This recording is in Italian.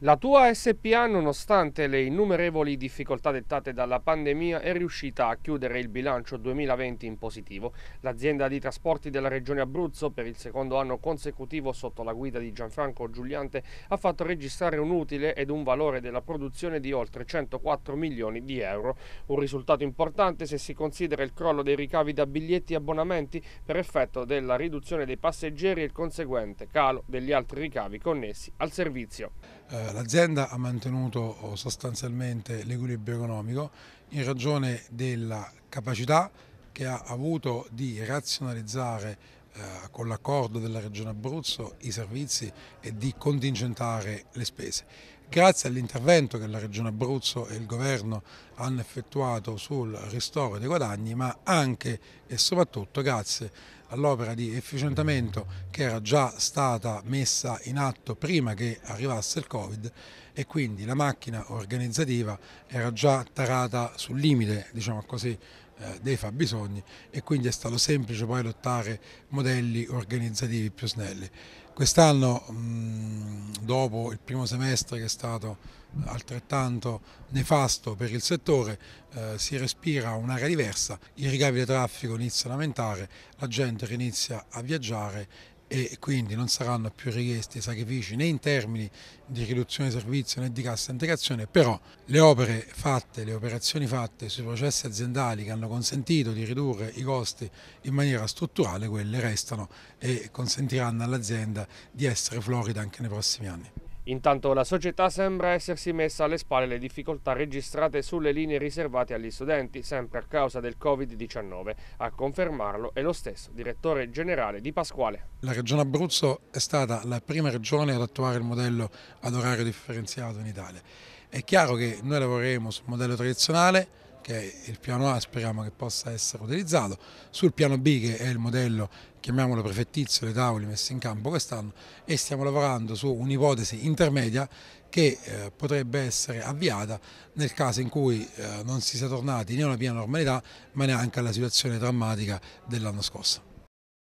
La tua SPA, nonostante le innumerevoli difficoltà dettate dalla pandemia, è riuscita a chiudere il bilancio 2020 in positivo. L'azienda di trasporti della Regione Abruzzo, per il secondo anno consecutivo sotto la guida di Gianfranco Giuliante, ha fatto registrare un utile ed un valore della produzione di oltre 104 milioni di euro. Un risultato importante se si considera il crollo dei ricavi da biglietti e abbonamenti per effetto della riduzione dei passeggeri e il conseguente calo degli altri ricavi connessi al servizio. Eh, l'azienda ha mantenuto oh, sostanzialmente l'equilibrio economico in ragione della capacità che ha avuto di razionalizzare eh, con l'accordo della Regione Abruzzo i servizi e di contingentare le spese. Grazie all'intervento che la Regione Abruzzo e il Governo hanno effettuato sul ristoro dei guadagni, ma anche e soprattutto grazie all'opera di efficientamento che era già stata messa in atto prima che arrivasse il Covid e quindi la macchina organizzativa era già tarata sul limite, diciamo così, eh, dei fabbisogni e quindi è stato semplice poi adottare modelli organizzativi più snelli. Quest'anno, mm, dopo il primo semestre che è stato altrettanto nefasto per il settore, eh, si respira un'area diversa, i ricavi di traffico iniziano a aumentare, la gente rinizia a viaggiare e quindi non saranno più richiesti sacrifici né in termini di riduzione di servizio né di cassa integrazione, però le opere fatte, le operazioni fatte sui processi aziendali che hanno consentito di ridurre i costi in maniera strutturale, quelle restano e consentiranno all'azienda di essere florida anche nei prossimi anni. Intanto la società sembra essersi messa alle spalle le difficoltà registrate sulle linee riservate agli studenti, sempre a causa del Covid-19. A confermarlo è lo stesso direttore generale di Pasquale. La regione Abruzzo è stata la prima regione ad attuare il modello ad orario differenziato in Italia. È chiaro che noi lavoreremo sul modello tradizionale, che è il piano A speriamo che possa essere utilizzato, sul piano B che è il modello, chiamiamolo prefettizio, le tavole messe in campo quest'anno e stiamo lavorando su un'ipotesi intermedia che eh, potrebbe essere avviata nel caso in cui eh, non si sia tornati né alla piena normalità ma neanche alla situazione drammatica dell'anno scorso.